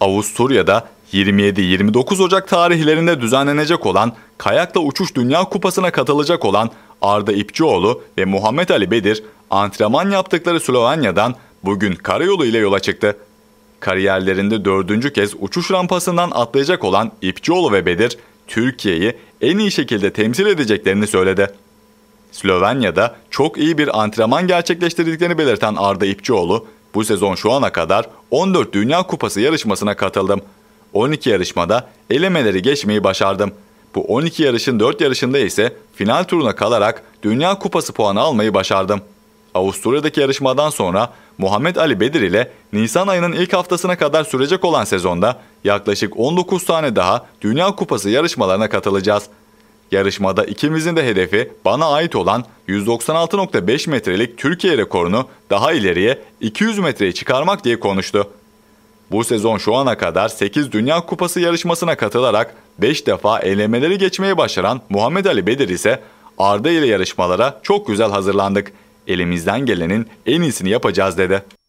Avusturya'da 27-29 Ocak tarihlerinde düzenlenecek olan kayakla uçuş Dünya Kupası'na katılacak olan Arda İpçioğlu ve Muhammed Ali Bedir antrenman yaptıkları Slovenya'dan bugün karayolu ile yola çıktı. Kariyerlerinde dördüncü kez uçuş rampasından atlayacak olan İpçioğlu ve Bedir, Türkiye'yi en iyi şekilde temsil edeceklerini söyledi. Slovenya'da çok iyi bir antrenman gerçekleştirdiklerini belirten Arda İpçioğlu, bu sezon şu ana kadar 14 Dünya Kupası yarışmasına katıldım. 12 yarışmada elemeleri geçmeyi başardım. Bu 12 yarışın 4 yarışında ise final turuna kalarak Dünya Kupası puanı almayı başardım. Avusturya'daki yarışmadan sonra Muhammed Ali Bedir ile Nisan ayının ilk haftasına kadar sürecek olan sezonda yaklaşık 19 tane daha Dünya Kupası yarışmalarına katılacağız. Yarışmada ikimizin de hedefi bana ait olan 196.5 metrelik Türkiye rekorunu daha ileriye 200 metreye çıkarmak diye konuştu. Bu sezon şu ana kadar 8 Dünya Kupası yarışmasına katılarak 5 defa elemeleri geçmeyi başaran Muhammed Ali Bedir ise Arda ile yarışmalara çok güzel hazırlandık. Elimizden gelenin en iyisini yapacağız dedi.